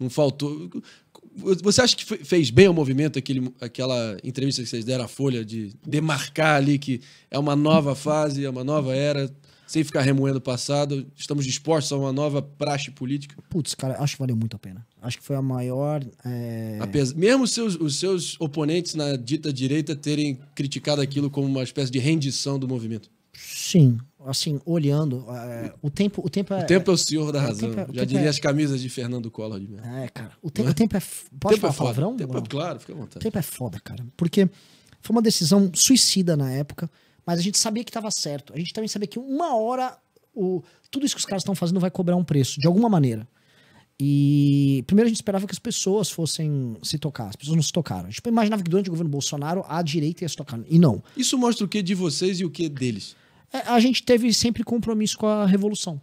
Não faltou. Você acha que fez bem o movimento aquele, aquela entrevista que vocês deram à Folha de demarcar ali que é uma nova fase, é uma nova era, sem ficar remoendo o passado, estamos dispostos a uma nova praxe política? Putz, cara, acho que valeu muito a pena. Acho que foi a maior. É... Eh, Apesar, mesmo seus, os seus oponentes na dita direita terem criticado aquilo como uma espécie de rendição do movimento. Sim, assim, olhando, é, o tempo, o tempo é, o tempo é o senhor da é, razão. É, Já é- diria é, as camisas de Fernando Collor. de Mesmo. É, cara. O, te, é? o tempo é pode tempo falar é foda. palavrão? Tempo é, claro, fica à vontade. O tempo é foda, cara, porque foi uma decisão suicida na época, mas a gente sabia que estava certo. A gente também sabia que uma hora o tudo isso que os caras estão fazendo vai cobrar um preço de alguma maneira. E primeiro a gente esperava que as pessoas fossem se tocar, as pessoas não se tocaram. A gente imaginava que durante o governo Bolsonaro a direita ia se tocar, e não. Isso mostra o que de vocês e o que deles? É, a gente teve sempre compromisso com a revolução.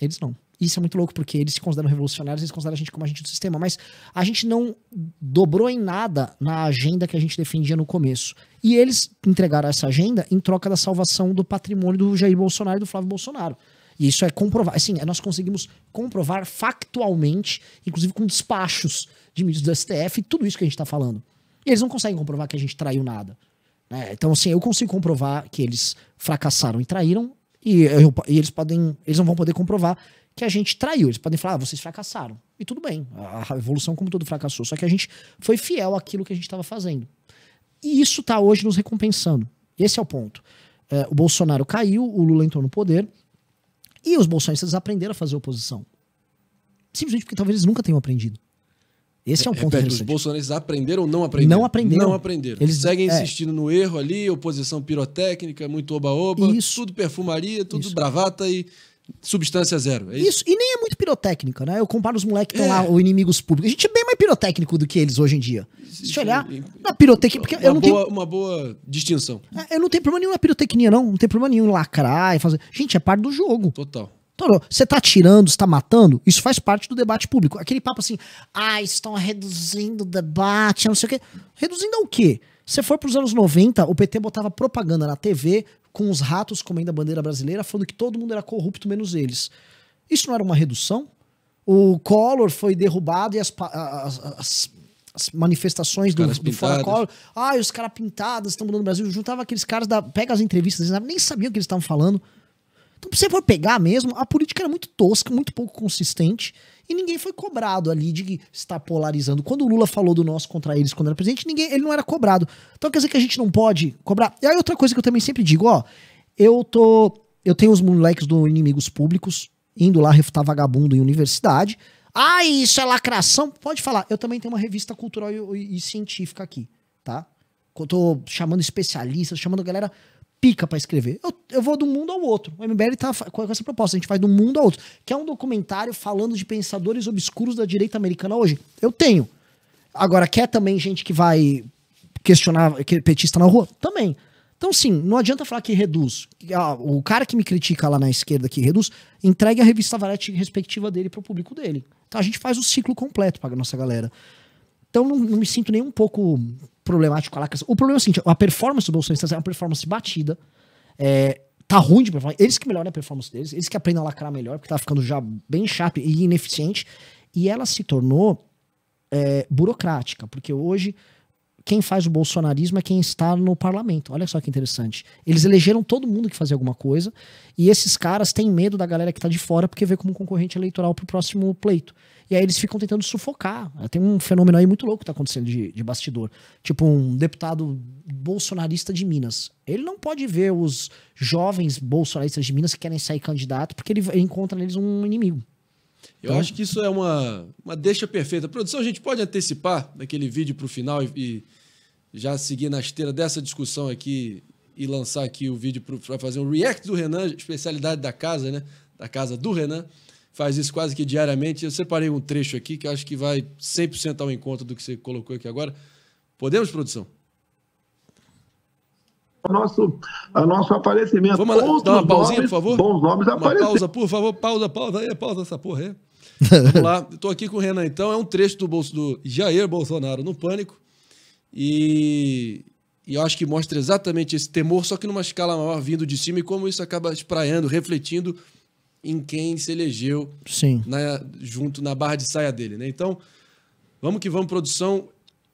Eles não. Isso é muito louco, porque eles se consideram revolucionários, eles consideram a gente como agente do sistema, mas a gente não dobrou em nada na agenda que a gente defendia no começo. E eles entregaram essa agenda em troca da salvação do patrimônio do Jair Bolsonaro e do Flávio Bolsonaro. E isso é comprovar, assim, é, nós conseguimos comprovar factualmente, inclusive com despachos de mídias do STF, tudo isso que a gente está falando. E eles não conseguem comprovar que a gente traiu nada. Né? Então, assim, eu consigo comprovar que eles fracassaram e traíram, e, eu, e, eles podem. Eles não vão poder comprovar que a gente traiu. Eles podem falar, ah, vocês fracassaram. E tudo bem. A, revolução como todo, fracassou. Só que a gente foi fiel àquilo que a gente estava fazendo. E isso está hoje nos recompensando. Esse é o ponto. É, o Bolsonaro caiu, o Lula entrou no poder, e os bolsonaristas aprenderam a fazer oposição. Simplesmente porque talvez eles nunca tenham aprendido. Esse é um é, é ponto Repete, Os bolsonaristas aprenderam ou não aprenderam? Não aprenderam. Não aprenderam. Eles seguem é. insistindo no erro ali, oposição pirotécnica, muito oba-oba, tudo perfumaria, tudo Isso. bravata e Substância zero. É isso? isso? e nem é muito pirotécnica, né? Eu comparo os moleques que estão é. lá, os inimigos públicos. A gente é bem mais pirotécnico do que eles hoje em dia. Existe Se olhar, um, na pirotecnia. Porque eu não boa, tenho... uma boa distinção. É, eu não tenho problema nenhum na pirotecnia, não. Não tem problema nenhum lacrar e fazer. Gente, é parte do jogo. Total. Então, você está tirando, está matando, isso faz parte do debate público. Aquele papo assim, ah, estão reduzindo o debate, não sei o quê. Reduzindo ao é quê? Se for para os anos 90, o PT botava propaganda na TV com os ratos comendo a bandeira brasileira, falando que todo mundo era corrupto menos eles. Isso não era uma redução? O Collor foi derrubado e as, as, as, as manifestações do, do Fora Collor. Ah, os caras pintados estão mudando o Brasil. Juntava aqueles caras, da, pega as entrevistas, nem sabiam o que eles estavam falando. Então, se você for pegar mesmo, a política era muito tosca, muito pouco consistente, e ninguém foi cobrado ali de estar polarizando. Quando o Lula falou do nosso contra eles quando era presidente, ninguém, ele não era cobrado. Então quer dizer que a gente não pode cobrar. E aí outra coisa que eu também sempre digo, ó, eu tô. Eu tenho os moleques do inimigos públicos indo lá refutar vagabundo em universidade. Ah, isso é lacração? Pode falar. Eu também tenho uma revista cultural e, e, e científica aqui, tá? Eu tô chamando especialistas, chamando galera pica para escrever. Eu, eu vou de um mundo ao outro. O MBL tá com essa proposta, a gente vai do mundo ao outro. Que é um documentário falando de pensadores obscuros da direita americana hoje. Eu tenho. Agora, quer também gente que vai questionar é petista na rua? Também. Então, sim, não adianta falar que reduz. Ah, o cara que me critica lá na esquerda que reduz, entregue a revista Varete respectiva dele para o público dele. Então, a gente faz o ciclo completo para nossa galera. Então, não, não me sinto nem um pouco problemático Alacras. O problema é o seguinte: a performance do Bolsonaro é uma performance batida. É, tá ruim de performance. Eles que melhoram a performance deles, eles que aprendem a lacrar melhor, porque tá ficando já bem chato e ineficiente. E ela se tornou é, burocrática, porque hoje quem faz o bolsonarismo é quem está no parlamento. Olha só que interessante. Eles elegeram todo mundo que fazia alguma coisa e esses caras têm medo da galera que está de fora porque vê como concorrente eleitoral para o próximo pleito. E aí eles ficam tentando sufocar. Tem um fenômeno aí muito louco que está acontecendo de, de bastidor. Tipo um deputado bolsonarista de Minas. Ele não pode ver os jovens bolsonaristas de Minas que querem sair candidato porque ele encontra neles um inimigo. Eu então... acho que isso é uma, uma deixa perfeita. Produção, a gente pode antecipar daquele vídeo para o final e, e, já seguir na esteira dessa discussão aqui e lançar aqui o vídeo para fazer um react do Renan, especialidade da casa, né? Da casa do Renan. Faz isso quase que diariamente. Eu separei um trecho aqui que eu acho que vai 100% ao encontro do que você colocou aqui agora. Podemos, produção? nosso, ao nosso aparecimento. Vamos dar uma pausinha, nomes, por favor? Bons nomes uma aparecem. pausa, por favor, pausa, pausa aí, pausa essa porra aí. Vamos lá, estou aqui com o Renan então, é um trecho do bolso do Jair Bolsonaro no Pânico e, e eu acho que mostra exatamente esse temor, só que numa escala maior vindo de cima e como isso acaba espraiando, refletindo em quem se elegeu Sim. Na, junto na barra de saia dele, né? Então, vamos que vamos, produção.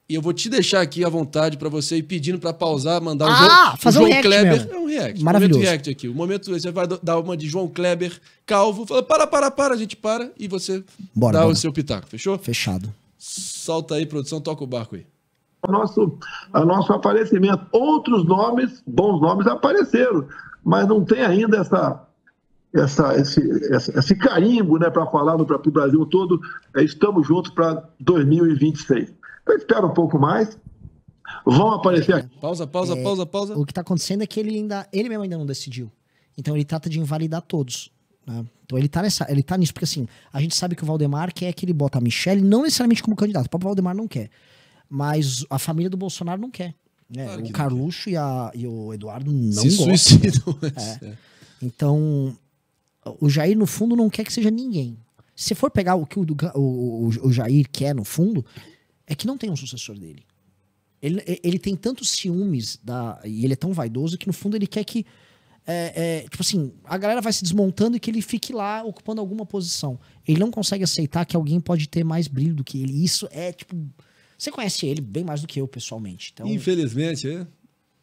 E eu vou te deixar aqui à vontade para você ir pedindo para pausar, mandar ah, o João, fazer o João um Kleber. Mesmo. É um react. Maravilhoso. Um react aqui. O momento, você vai dar uma de João Kleber calvo, fala: para, para, para, a gente para, e você bora, dá bora. o seu pitaco, fechou? Fechado. Solta aí, produção, toca o barco aí. O nosso, o nosso aparecimento. Outros nomes, bons nomes, apareceram, mas não tem ainda essa essa, esse, esse carimbo né, para falar para o Brasil todo, é, estamos juntos para 2026. Então espera um pouco mais. Vão aparecer aqui. É. Pausa, pausa, é, pausa, pausa. O que está acontecendo é que ele ainda. Ele mesmo ainda não decidiu. Então ele trata de invalidar todos. Né? Então ele tá, nessa, ele tá nisso, porque assim, a gente sabe que o Valdemar quer que ele bota a Michelle, não necessariamente como candidato, o próprio Valdemar não quer. Mas a família do Bolsonaro não quer. Né? Claro o Carluxo e, e, o Eduardo não Se gostam. Suicidam, é. É. Então, o Jair, no fundo, não quer que seja ninguém. Se for pegar o que o, o, o Jair quer, no fundo, é que não tem um sucessor dele. Ele, é, ele tem tantos ciúmes da, e ele é tão vaidoso que, no fundo, ele quer que. É, é, tipo assim, a galera vai se desmontando e que ele fique lá ocupando alguma posição. Ele não consegue aceitar que alguém pode ter mais brilho do que ele. Isso é tipo. Você conhece ele bem mais do que eu pessoalmente. Então... Infelizmente, é.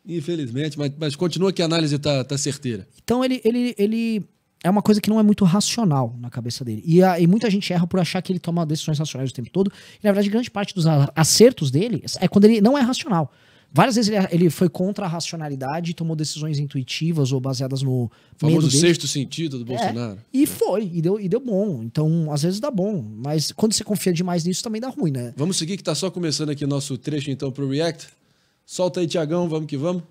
Infelizmente, mas, mas continua que a análise tá, tá certeira. Então ele, ele, ele é uma coisa que não é muito racional na cabeça dele. E, a, e, muita gente erra por achar que ele toma decisões racionais o tempo todo. E, na verdade, grande parte dos acertos dele é quando ele não é racional. Várias vezes ele, ele foi contra a racionalidade e tomou decisões intuitivas ou baseadas no. Famoso medo sexto sentido do é, Bolsonaro. É, e foi, e deu, e deu bom. Então, às vezes dá bom. Mas quando você confia demais nisso, também dá ruim, né? Vamos seguir, que está só começando aqui nosso trecho, então, para o React. Solta aí, Tiagão, vamos que vamos.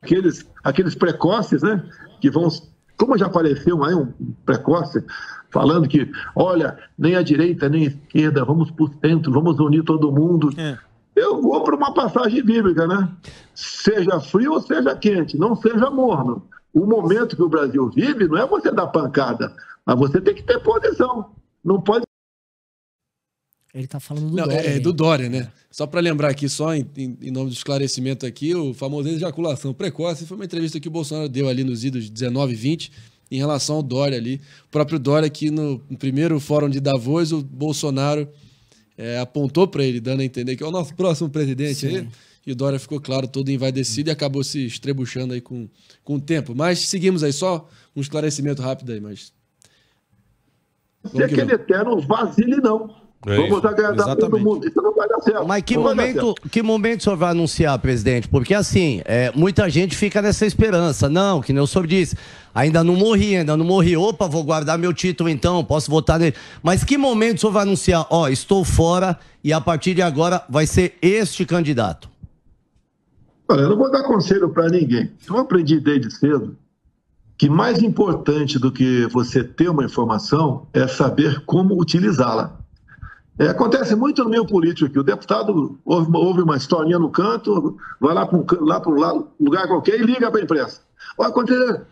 Aqueles, aqueles precoces, né? Que vão como já apareceu aí um precoce falando que, olha, nem a direita nem a esquerda, vamos por centro, vamos unir todo mundo. É. Eu vou para uma passagem bíblica, né? Seja frio ou seja quente, não seja morno. O momento que o Brasil vive não é você dar pancada, mas você tem que ter posição. Não pode ele tá falando do Não, é, Dória. É, né? do Dória, né? É. Só para lembrar aqui, só em, em, em, nome do esclarecimento aqui, o famoso ejaculação precoce foi uma entrevista que o Bolsonaro deu ali nos idos de 19 e 20 em relação ao Dória ali. O próprio Dória que no, no primeiro fórum de Davos, o Bolsonaro é, apontou para ele, dando a entender que é o nosso próximo presidente Sim. aí. E o Dória ficou, claro, todo envaidecido e acabou se estrebuchando aí com, com o tempo. Mas seguimos aí, só um esclarecimento rápido aí, mas... é aquele eterno vazio, não. É Vamos isso, agradar exatamente. todo mundo. Isso não vai dar certo. Mas que não momento, que momento o senhor vai anunciar, presidente? Porque assim, é, muita gente fica nessa esperança. Não, que nem o senhor disse. Ainda não morri, ainda não morri. Opa, vou guardar meu título então, posso votar nele. Mas que momento o senhor vai anunciar? Ó, oh, estou fora e a partir de agora vai ser este candidato. Olha, eu não vou dar conselho para ninguém. Eu aprendi desde cedo que mais importante do que você ter uma informação é saber como utilizá-la. É, acontece muito no meio político aqui. O deputado ouve uma, ouve uma historinha no canto, vai lá para um, um lugar qualquer e liga para a imprensa. Olha, acontece,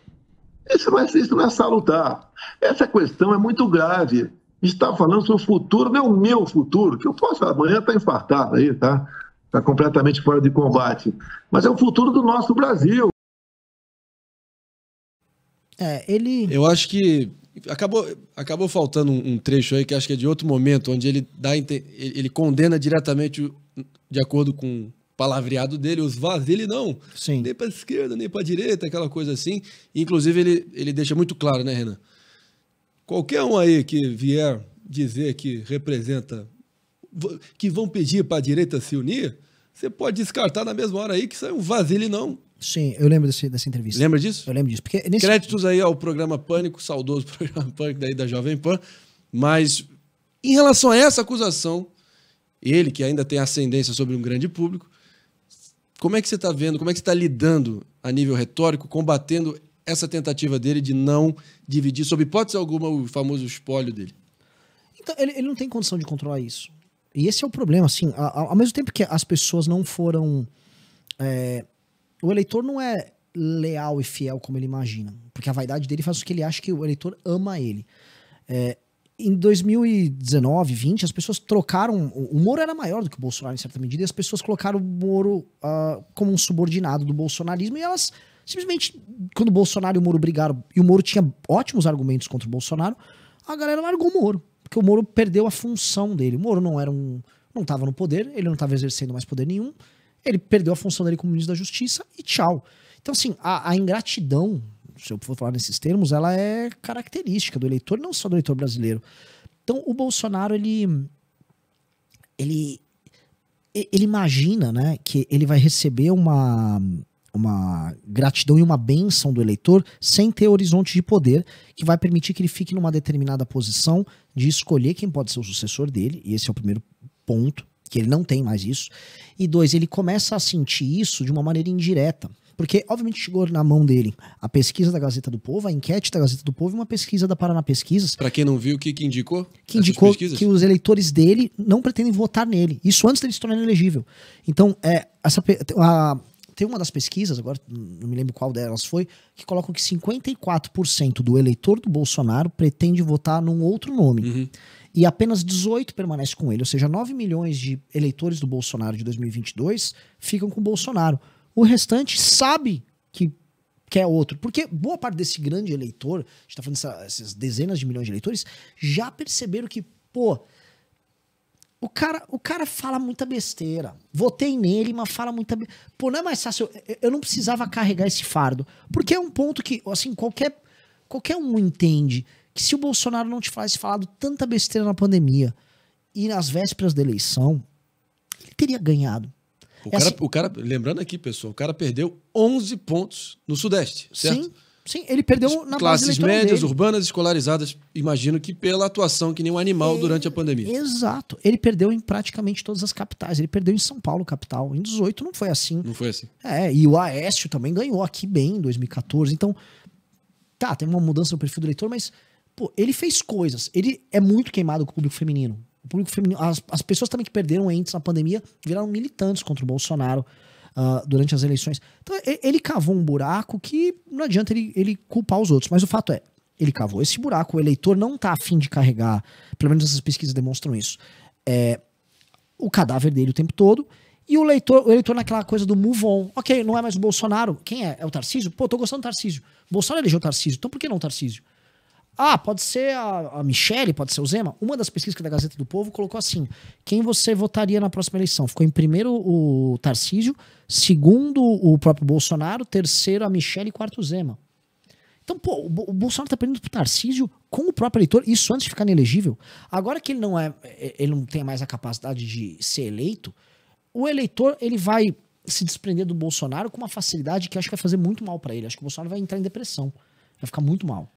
isso não, é, isso não é salutar. Essa questão é muito grave. Está falando sobre o futuro, não é o meu futuro, que eu posso amanhã estar tá infartado aí, tá? Está completamente fora de combate. Mas é o futuro do nosso Brasil. É, ele. Eu acho que Acabou, acabou faltando um, trecho aí que acho que é de outro momento, onde ele, dá, ele condena diretamente, de acordo com o palavreado dele, os vazios, Ele não. Sim. Nem para esquerda, nem para direita, aquela coisa assim. Inclusive, ele, ele deixa muito claro, né, Renan? Qualquer um aí que vier dizer que representa, que vão pedir para a direita se unir, você pode descartar na mesma hora aí que isso é um vasilho, não. Sim, eu lembro desse, dessa entrevista. Lembra disso? Eu lembro disso. Porque nesse... Créditos aí ao programa Pânico, saudoso programa Pânico daí da Jovem Pan. Mas em relação a essa acusação, ele que ainda tem ascendência sobre um grande público, como é que você está vendo, como é que você está lidando a nível retórico, combatendo essa tentativa dele de não dividir, sob hipótese alguma, o famoso espólio dele? Então, ele, ele não tem condição de controlar isso. E esse é o problema, assim, ao mesmo tempo que as pessoas não foram é, o eleitor não é leal e fiel como ele imagina, porque a vaidade dele faz com que ele acha que o eleitor ama ele. É, em 2019, 20, as pessoas trocaram. O Moro era maior do que o Bolsonaro em certa medida, e as pessoas colocaram o Moro uh, como um subordinado do bolsonarismo, e elas simplesmente, quando o Bolsonaro e o Moro brigaram, e o Moro tinha ótimos argumentos contra o Bolsonaro, a galera largou o Moro, porque o Moro perdeu a função dele. O Moro não era um. não estava no poder, ele não estava exercendo mais poder nenhum ele perdeu a função dele como ministro da Justiça e tchau. Então, assim, a, a ingratidão, se eu for falar nesses termos, ela é característica do eleitor, não só do eleitor brasileiro. Então, o Bolsonaro, ele. Ele, ele imagina né, que ele vai receber uma, uma gratidão e uma benção do eleitor sem ter horizonte de poder, que vai permitir que ele fique numa determinada posição de escolher quem pode ser o sucessor dele, e esse é o primeiro ponto que ele não tem mais isso. E dois, ele começa a sentir isso de uma maneira indireta. Porque, obviamente, chegou na mão dele a pesquisa da Gazeta do Povo, a enquete da Gazeta do Povo e uma pesquisa da Paraná Pesquisas. Para quem não viu, o que, que indicou? Que indicou que os eleitores dele não pretendem votar nele. Isso antes dele se tornar elegível. Então, é, essa, a, tem uma das pesquisas, agora não me lembro qual delas foi, que colocam que 54% do eleitor do Bolsonaro pretende votar num outro nome. Uhum e apenas 18 permanece com ele, ou seja, 9 milhões de eleitores do Bolsonaro de 2022 ficam com o Bolsonaro. O restante sabe que quer é outro, porque boa parte desse grande eleitor, a gente tá falando dessas dezenas de milhões de eleitores, já perceberam que, pô, o cara, o cara fala muita besteira. Votei nele, mas fala muita besteira. Pô, não é mais fácil. Eu, eu não precisava carregar esse fardo. Porque é um ponto que, assim, qualquer, qualquer um entende que se o Bolsonaro não tivesse falado tanta besteira na pandemia e nas vésperas da eleição, ele teria ganhado. O, Essa... É cara, assim- o cara, lembrando aqui, pessoal, o cara perdeu 11 pontos no Sudeste, certo? Sim, sim ele perdeu na Classes médias, dele. urbanas, escolarizadas, imagino que pela atuação que nem um animal é, durante a pandemia. Exato. Ele perdeu em praticamente todas as capitais. Ele perdeu em São Paulo, capital. Em 18 não foi assim. Não foi assim. É, e o Aécio também ganhou aqui bem em 2014. Então, tá, tem uma mudança no perfil do eleitor, mas Pô, ele fez coisas. Ele é muito queimado com o público feminino. O público feminino, as, as pessoas também que perderam entes na pandemia viraram militantes contra o Bolsonaro uh, durante as eleições. Então, ele cavou um buraco que não adianta ele, ele culpar os outros. Mas o fato é, ele cavou esse buraco. O eleitor não tá afim de carregar, pelo menos essas pesquisas demonstram isso, é, o cadáver dele o tempo todo. E o eleitor, o eleitor naquela coisa do move on. Ok, não é mais o Bolsonaro. Quem é? É o Tarcísio? Pô, tô gostando do Tarcísio. Bolsonaro elegeu o Tarcísio, então por que não o Tarcísio? Ah, pode ser a, a Michelle, pode ser o Zema. Uma das pesquisas da Gazeta do Povo colocou assim: quem você votaria na próxima eleição? Ficou em primeiro o Tarcísio, segundo o próprio Bolsonaro, terceiro a Michelle e quarto o Zema. Então, pô, o Bolsonaro tá perdendo pro Tarcísio com o próprio eleitor, isso antes de ficar inelegível. Agora que ele não é, é, ele não tem mais a capacidade de ser eleito, o eleitor, ele vai se desprender do Bolsonaro com uma facilidade que acho que vai fazer muito mal para ele. Acho que o Bolsonaro vai entrar em depressão. Vai ficar muito mal.